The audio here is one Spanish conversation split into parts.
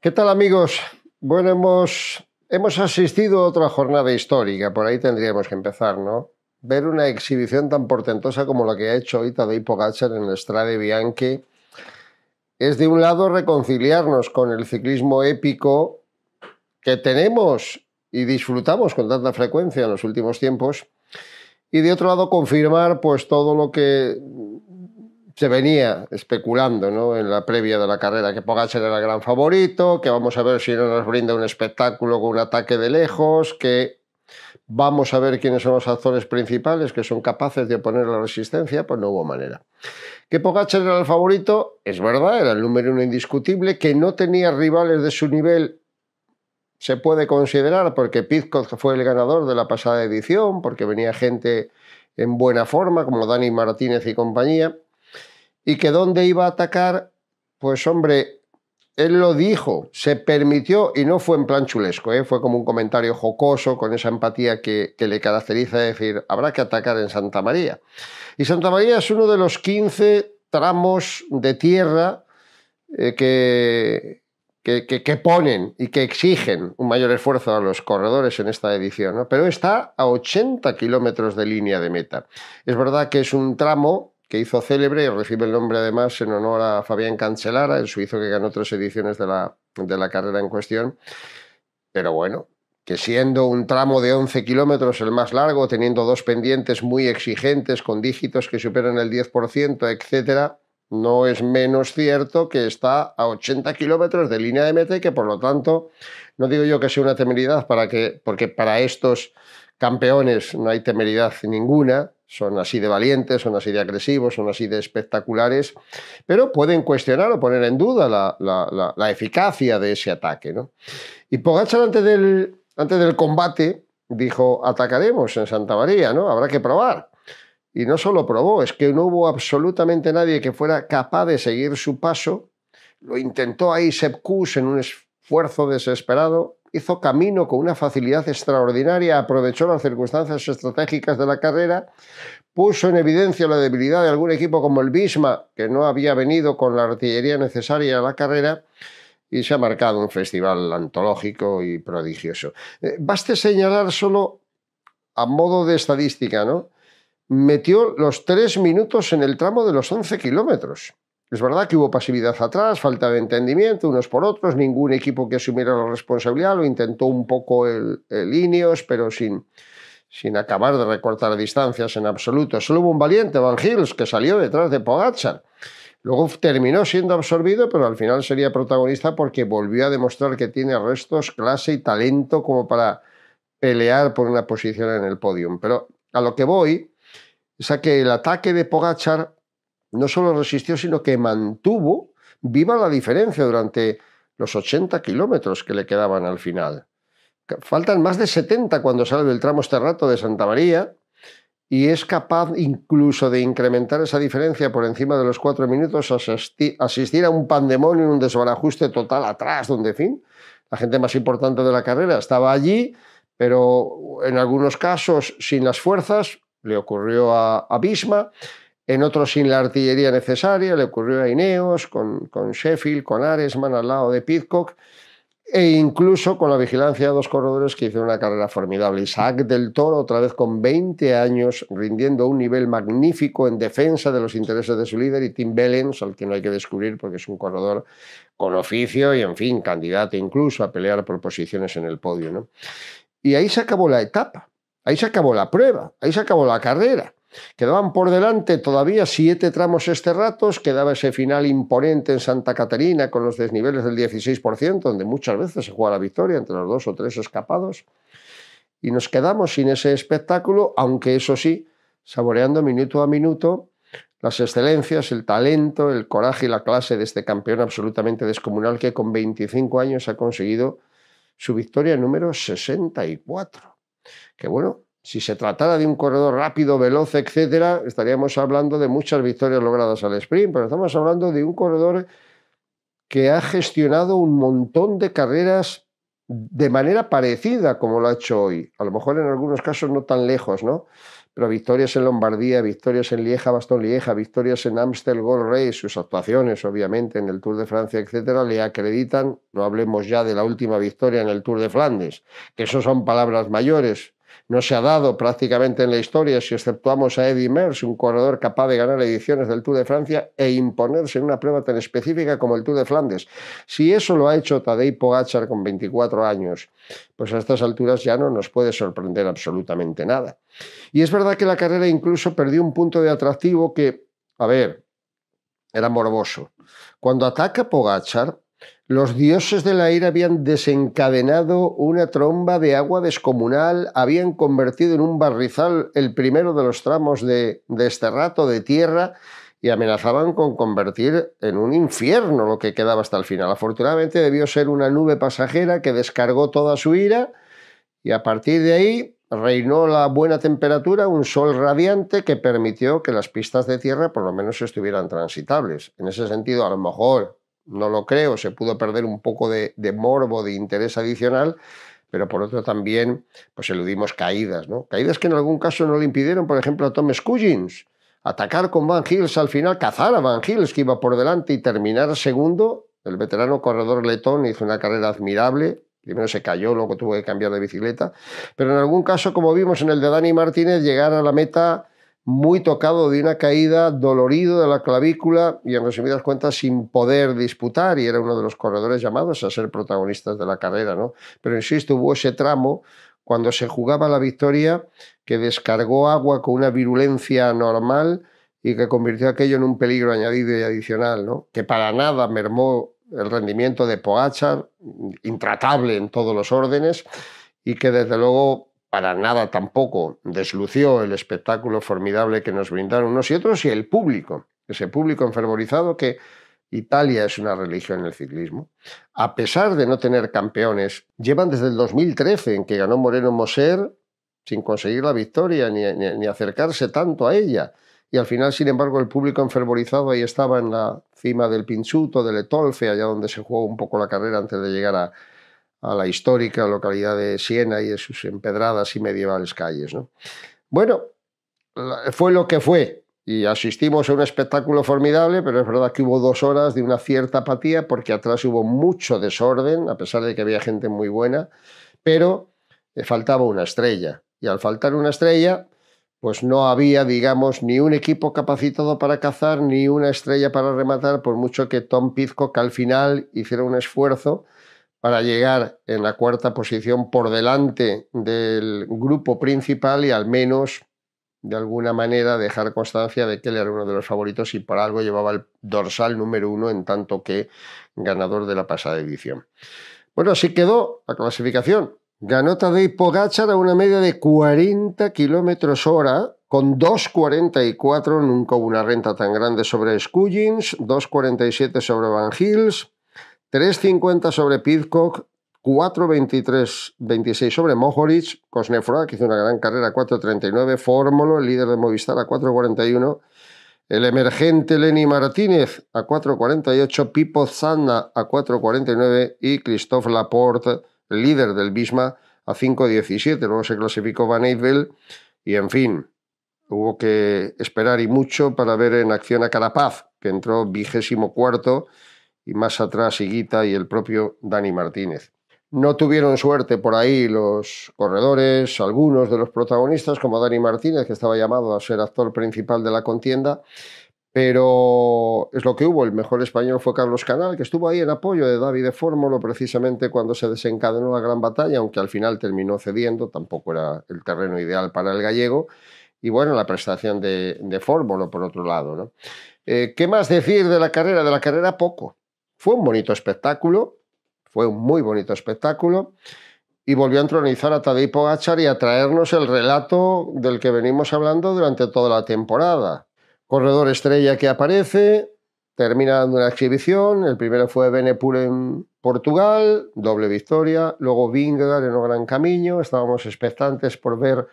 ¿Qué tal amigos? Bueno, hemos, hemos asistido a otra jornada histórica, por ahí tendríamos que empezar, ¿no? Ver una exhibición tan portentosa como la que ha hecho hoy Tadej Pogacar en el Strade Bianchi es de un lado reconciliarnos con el ciclismo épico que tenemos y disfrutamos con tanta frecuencia en los últimos tiempos y de otro lado confirmar pues todo lo que se venía especulando en la previa de la carrera que Pogacar era el gran favorito, que vamos a ver si no nos brinda un espectáculo con un ataque de lejos, que vamos a ver quiénes son los actores principales que son capaces de oponer la resistencia, pues no hubo manera. Que Pogacar era el favorito, es verdad, era el número uno indiscutible, que no tenía rivales de su nivel se puede considerar porque Pizcot fue el ganador de la pasada edición, porque venía gente en buena forma, como Dani Martínez y compañía y que dónde iba a atacar, pues hombre, él lo dijo, se permitió y no fue en plan chulesco, ¿eh? fue como un comentario jocoso con esa empatía que, le caracteriza, decir, habrá que atacar en Santa María. Y Santa María es uno de los 15 tramos de tierra eh, que, que, ponen y que exigen un mayor esfuerzo a los corredores en esta edición, ¿no? pero está a 80 kilómetros de línea de meta. Es verdad que es un tramo que hizo célebre y recibe el nombre además en honor a Fabián Cancelara, el suizo que ganó tres ediciones de la, de la carrera en cuestión. Pero bueno, que siendo un tramo de 11 kilómetros el más largo, teniendo dos pendientes muy exigentes con dígitos que superan el 10%, etc., no es menos cierto que está a 80 kilómetros de línea de meta que por lo tanto, no digo yo que sea una temeridad para que, porque para estos campeones no hay temeridad ninguna, son así de valientes, son así de agresivos, son así de espectaculares, pero pueden cuestionar o poner en duda la, eficacia de ese ataque. ¿no? Y Pogachar antes del, antes del combate dijo, atacaremos en Santa María, ¿no? habrá que probar. Y no solo probó, es que no hubo absolutamente nadie que fuera capaz de seguir su paso. Lo intentó ahí Sepkus en un esfuerzo desesperado, hizo camino con una facilidad extraordinaria, aprovechó las circunstancias estratégicas de la carrera, puso en evidencia la debilidad de algún equipo como el Bisma, que no había venido con la artillería necesaria a la carrera, y se ha marcado un festival antológico y prodigioso. Eh, baste señalar solo a modo de estadística, ¿no? Metió los tres minutos en el tramo de los 11 kilómetros. Es verdad que hubo pasividad atrás, falta de entendimiento unos por otros, ningún equipo que asumiera la responsabilidad, lo intentó un poco el, el Ineos, pero sin, sin acabar de recortar distancias en absoluto. Solo hubo un valiente, Van Hills, que salió detrás de Pogacar. Luego terminó siendo absorbido, pero al final sería protagonista porque volvió a demostrar que tiene restos, clase y talento como para pelear por una posición en el podium. Pero a lo que voy es a que el ataque de Pogachar no solo resistió, sino que mantuvo viva la diferencia durante los 80 kilómetros que le quedaban al final. Faltan más de 70 cuando sale del tramo este de Santa María y es capaz incluso de incrementar esa diferencia por encima de los cuatro minutos, asistir a un pandemonio, un desbarajuste total atrás, donde, fin, la gente más importante de la carrera estaba allí, pero en algunos casos sin las fuerzas, le ocurrió a, a en otros sin la artillería necesaria, le ocurrió a Ineos, con, Sheffield, con Aresman al lado de Pitcock, e incluso con la vigilancia de dos corredores que hicieron una carrera formidable. Isaac del Toro, otra vez con 20 años, rindiendo un nivel magnífico en defensa de los intereses de su líder, y Tim Bellens, al que no hay que descubrir porque es un corredor con oficio y, en fin, candidato incluso a pelear por posiciones en el podio. ¿no? Y ahí se acabó la etapa, ahí se acabó la prueba, ahí se acabó la carrera. Quedaban por delante todavía siete tramos ratos, quedaba ese final imponente en Santa Catarina con los desniveles del 16%, donde muchas veces se juega la victoria entre los dos o tres escapados, y nos quedamos sin ese espectáculo, aunque eso sí, saboreando minuto a minuto las excelencias, el talento, el coraje y la clase de este campeón absolutamente descomunal que con 25 años ha conseguido su victoria número 64. Que bueno, si se tratara de un corredor rápido, veloz, etcétera, estaríamos hablando de muchas victorias logradas al sprint, pero estamos hablando de un corredor que ha gestionado un montón de carreras de manera parecida como lo ha hecho hoy. A lo mejor en algunos casos no tan lejos, ¿no? Pero victorias en Lombardía, victorias en Lieja, Bastón Lieja, victorias en Amstel Gold Race, sus actuaciones, obviamente, en el Tour de Francia, etcétera, le acreditan, no hablemos ya de la última victoria en el Tour de Flandes, que eso son palabras mayores. No se ha dado prácticamente en la historia, si exceptuamos a Eddy Merckx, un corredor capaz de ganar ediciones del Tour de Francia e imponerse en una prueba tan específica como el Tour de Flandes. Si eso lo ha hecho Tadej Pogacar con 24 años, pues a estas alturas ya no nos puede sorprender absolutamente nada. Y es verdad que la carrera incluso perdió un punto de atractivo que, a ver, era morboso. Cuando ataca Pogachar, los dioses de la ira habían desencadenado una tromba de agua descomunal, habían convertido en un barrizal el primero de los tramos de, este rato de tierra y amenazaban con convertir en un infierno lo que quedaba hasta el final. Afortunadamente debió ser una nube pasajera que descargó toda su ira y a partir de ahí reinó la buena temperatura, un sol radiante que permitió que las pistas de tierra por lo menos estuvieran transitables. En ese sentido, a lo mejor no lo creo, se pudo perder un poco de, morbo, de interés adicional, pero por otro también pues eludimos caídas, ¿no? Caídas que en algún caso no le impidieron, por ejemplo, a Tom Scuggins atacar con Van Hills al final, cazar a Van Hills que iba por delante y terminar segundo. El veterano corredor letón hizo una carrera admirable, Primero se cayó, luego tuvo que cambiar de bicicleta. Pero en algún caso, como vimos en el de Dani Martínez, llegar a la meta muy tocado de una caída, dolorido de la clavícula y en resumidas cuentas sin poder disputar y era uno de los corredores llamados a ser protagonistas de la carrera, ¿no? Pero insisto, hubo ese tramo cuando se jugaba la victoria que descargó agua con una virulencia normal y que convirtió aquello en un peligro añadido y adicional, ¿no? Que para nada mermó el rendimiento de Poachar, intratable en todos los órdenes y que desde luego para nada tampoco deslució el espectáculo formidable que nos brindaron unos y otros y el público, ese público enfervorizado que Italia es una religión en el ciclismo. A pesar de no tener campeones, llevan desde el 2013 en que ganó Moreno Moser sin conseguir la victoria ni, acercarse tanto a ella. Y al final, sin embargo, el público enfervorizado ahí estaba en la cima del Pinchuto, del Etolfe, allá donde se jugó un poco la carrera antes de llegar a, a la histórica localidad de Siena y de sus empedradas y medievales calles. Bueno, fue lo que fue. Y asistimos a un espectáculo formidable, pero es verdad que hubo dos horas de una cierta apatía porque atrás hubo mucho desorden, a pesar de que había gente muy buena, pero eh, faltaba una estrella. Y al faltar una estrella, pues no había, digamos, ni un equipo capacitado para cazar, ni una estrella para rematar, por mucho que Tom Pizco, al final hiciera un esfuerzo, para llegar en la cuarta posición por delante del grupo principal y al menos de alguna manera dejar constancia de que él era uno de los favoritos y por algo llevaba el dorsal número uno en tanto que ganador de la pasada edición. Bueno, así quedó la clasificación. Ganó Tadej Pogacar a una media de 40 kilómetros hora con 2.44, nunca hubo una renta tan grande sobre Skullins, 2.47 sobre Van Hills, 3.50 sobre Pidcock, 4.23-26 sobre Mohoric, Cosnefroa, que hizo una gran carrera, 4.39, Fórmulo, el líder de Movistar, a 4.41, el emergente Lenny Martínez, a 4.48, Pipo Zanna, a 4.49 y Christophe Laporte, líder del Bisma, a 5.17. Luego se clasificó Van y, en fin, hubo que esperar y mucho para ver en acción a Carapaz, que entró vigésimo cuarto y más atrás Higuita y el propio Dani Martínez. No tuvieron suerte por ahí los corredores, algunos de los protagonistas, como Dani Martínez, que estaba llamado a ser actor principal de la contienda, pero es lo que hubo. El mejor español fue Carlos Canal, que estuvo ahí en apoyo de David de Fórmula precisamente cuando se desencadenó la gran batalla, aunque al final terminó cediendo, tampoco era el terreno ideal para el gallego. Y bueno, la prestación de, de por otro lado. ¿no? Eh, ¿Qué más decir de la carrera? De la carrera poco. Fue un bonito espectáculo, fue un muy bonito espectáculo y volvió a entronizar a Tadej Gachar y a traernos el relato del que venimos hablando durante toda la temporada. Corredor estrella que aparece, termina dando una exhibición, el primero fue Benepul en Portugal, doble victoria, luego Vingegaard en un Gran Camino, estábamos expectantes por ver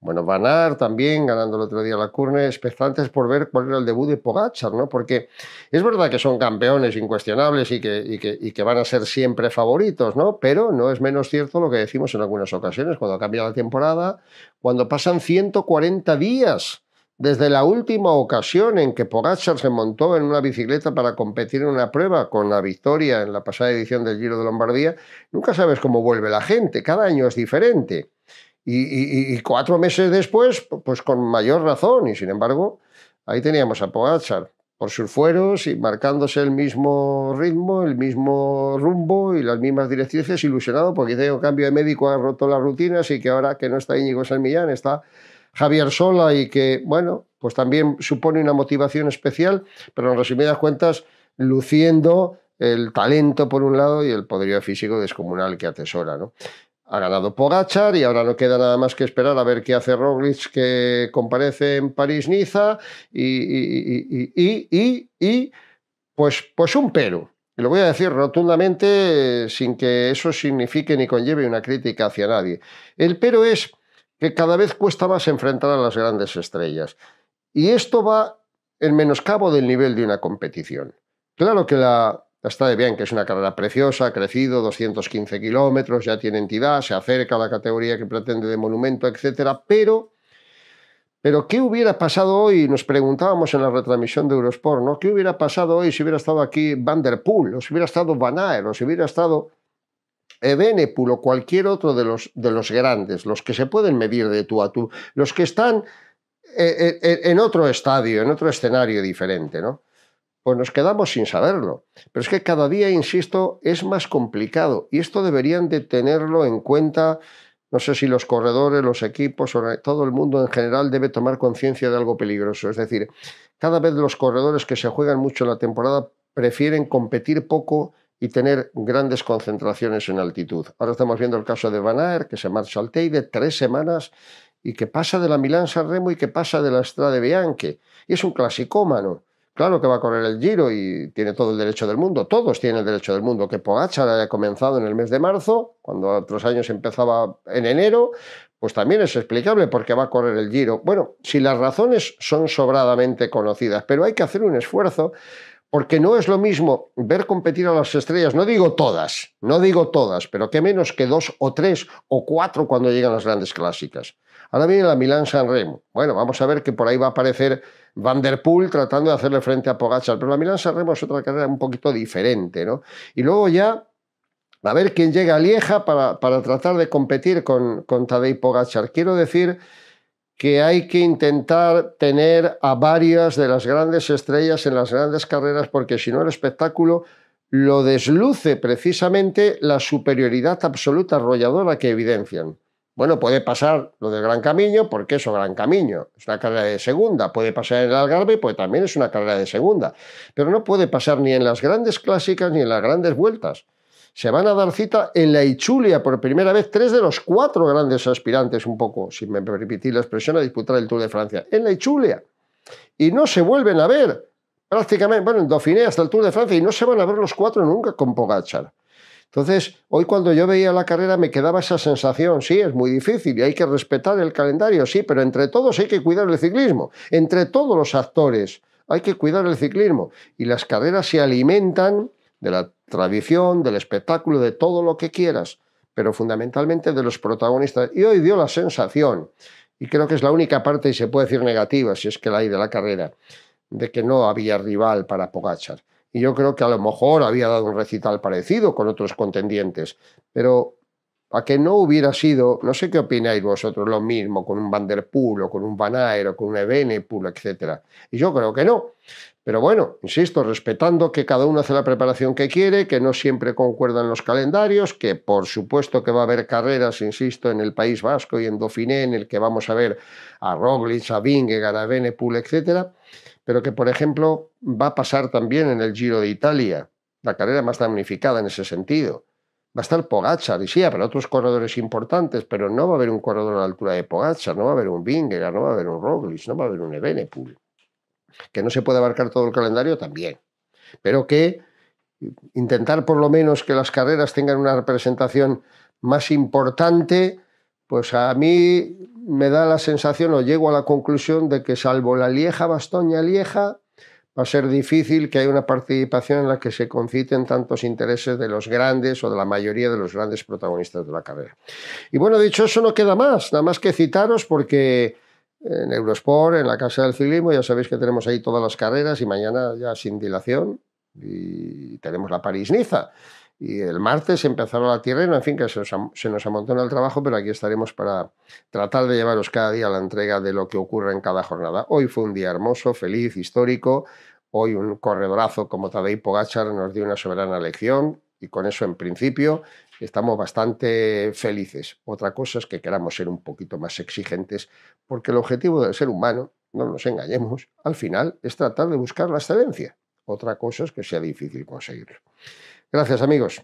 bueno, Vanar también, ganando el otro día la Curne, expectantes por ver cuál era el debut de Pogachar, ¿no? Porque es verdad que son campeones incuestionables y que, y y que van a ser siempre favoritos, ¿no? Pero no es menos cierto lo que decimos en algunas ocasiones, cuando cambia la temporada, cuando pasan 140 días desde la última ocasión en que pogachar se montó en una bicicleta para competir en una prueba con la victoria en la pasada edición del Giro de Lombardía, nunca sabes cómo vuelve la gente, cada año es diferente. Y, cuatro meses después, pues con mayor razón. Y sin embargo, ahí teníamos a pogachar por sus fueros y marcándose el mismo ritmo, el mismo rumbo y las mismas directrices, ilusionado porque dice un oh, cambio de médico, ha roto las rutinas y que ahora que no está Íñigo San Millán, está Javier Sola y que, bueno, pues también supone una motivación especial, pero en resumidas cuentas, luciendo el talento por un lado y el poderío físico descomunal que atesora. ¿no? Ha ganado Pogachar y ahora no queda nada más que esperar a ver qué hace Roglic que comparece en París-Niza y, y, y, y, pues, pues un pero. Y lo voy a decir rotundamente sin que eso signifique ni conlleve una crítica hacia nadie. El pero es que cada vez cuesta más enfrentar a las grandes estrellas. Y esto va en menoscabo del nivel de una competición. Claro que la Está de bien, que es una carrera preciosa, ha crecido 215 kilómetros, ya tiene entidad, se acerca a la categoría que pretende de monumento, etcétera, pero pero ¿qué hubiera pasado hoy? Nos preguntábamos en la retransmisión de Eurosport, ¿no? ¿Qué hubiera pasado hoy si hubiera estado aquí Van der Poel, o si hubiera estado Van o si hubiera estado Pul o cualquier otro de los, de los grandes, los que se pueden medir de tú a tú, los que están eh, eh, en otro estadio, en otro escenario diferente, ¿no? Pues nos quedamos sin saberlo. Pero es que cada día, insisto, es más complicado y esto deberían de tenerlo en cuenta. No sé si los corredores, los equipos, todo el mundo en general debe tomar conciencia de algo peligroso. Es decir, cada vez los corredores que se juegan mucho la temporada prefieren competir poco y tener grandes concentraciones en altitud. Ahora estamos viendo el caso de Van Aert, que se marcha al Teide tres semanas y que pasa de la Milán San Remo y que pasa de la de Bianche. Y es un clasicómano. Claro que va a correr el Giro y tiene todo el derecho del mundo, todos tienen el derecho del mundo, que pogachar haya comenzado en el mes de marzo, cuando otros años empezaba en enero, pues también es explicable porque va a correr el Giro. Bueno, si las razones son sobradamente conocidas, pero hay que hacer un esfuerzo porque no es lo mismo ver competir a las estrellas, no digo todas, no digo todas, pero qué menos que dos o tres o cuatro cuando llegan las grandes clásicas. Ahora viene la milan san Remo. Bueno, vamos a ver que por ahí va a aparecer Van der Poel tratando de hacerle frente a Pogachar, pero la Milán-San Remo es otra carrera un poquito diferente, ¿no? Y luego ya a ver quién llega a Lieja para, tratar de competir con, con Tadej Pogachar. Quiero decir que hay que intentar tener a varias de las grandes estrellas en las grandes carreras, porque si no el espectáculo lo desluce precisamente la superioridad absoluta arrolladora que evidencian. Bueno, puede pasar lo del Gran Camino, porque eso, Gran Camino, es una carrera de segunda. Puede pasar en el Algarve, pues también es una carrera de segunda. Pero no puede pasar ni en las grandes clásicas ni en las grandes vueltas. Se van a dar cita en la Ichulia por primera vez tres de los cuatro grandes aspirantes, un poco, si me permitís la expresión, a disputar el Tour de Francia. En la Ichulia. Y no se vuelven a ver prácticamente, bueno, en Dauphiné hasta el Tour de Francia, y no se van a ver los cuatro nunca con Pogachar. Entonces, hoy cuando yo veía la carrera me quedaba esa sensación, sí, es muy difícil y hay que respetar el calendario, sí, pero entre todos hay que cuidar el ciclismo, entre todos los actores hay que cuidar el ciclismo. Y las carreras se alimentan de la tradición, del espectáculo, de todo lo que quieras, pero fundamentalmente de los protagonistas. Y hoy dio la sensación, y creo que es la única parte, y se puede decir negativa, si es que la hay de la carrera, de que no había rival para Pogachar y yo creo que a lo mejor había dado un recital parecido con otros contendientes, pero a que no hubiera sido, no sé qué opináis vosotros, lo mismo con un Vanderpool o con un Van con un Evenepoel, etc. Y yo creo que no. Pero bueno, insisto, respetando que cada uno hace la preparación que quiere, que no siempre concuerdan los calendarios, que por supuesto que va a haber carreras, insisto, en el País Vasco y en Dauphiné, en el que vamos a ver a Roblitz, a Vingegaard, a Evenepoel, etc pero que, por ejemplo, va a pasar también en el Giro de Italia, la carrera más damnificada en ese sentido. Va a estar pogachar y sí, habrá otros corredores importantes, pero no va a haber un corredor a la altura de Pogacar, no va a haber un Vingegaard, no va a haber un Roglic, no va a haber un Evenepoel. Que no se puede abarcar todo el calendario también, pero que intentar por lo menos que las carreras tengan una representación más importante pues a mí me da la sensación o llego a la conclusión de que salvo la Lieja, Bastoña, Lieja, va a ser difícil que haya una participación en la que se conciten tantos intereses de los grandes o de la mayoría de los grandes protagonistas de la carrera. Y bueno, dicho eso, no queda más, nada más que citaros porque en Eurosport, en la Casa del Ciclismo, ya sabéis que tenemos ahí todas las carreras y mañana ya sin dilación y tenemos la París-Niza y el martes empezaron la tierra, en fin, que se nos, se nos amontona el trabajo, pero aquí estaremos para tratar de llevaros cada día la entrega de lo que ocurre en cada jornada. Hoy fue un día hermoso, feliz, histórico. Hoy un corredorazo como Tadej Pogachar nos dio una soberana lección y con eso en principio estamos bastante felices. Otra cosa es que queramos ser un poquito más exigentes porque el objetivo del ser humano, no nos engañemos, al final es tratar de buscar la excelencia. Otra cosa es que sea difícil conseguirlo. Gracias amigos.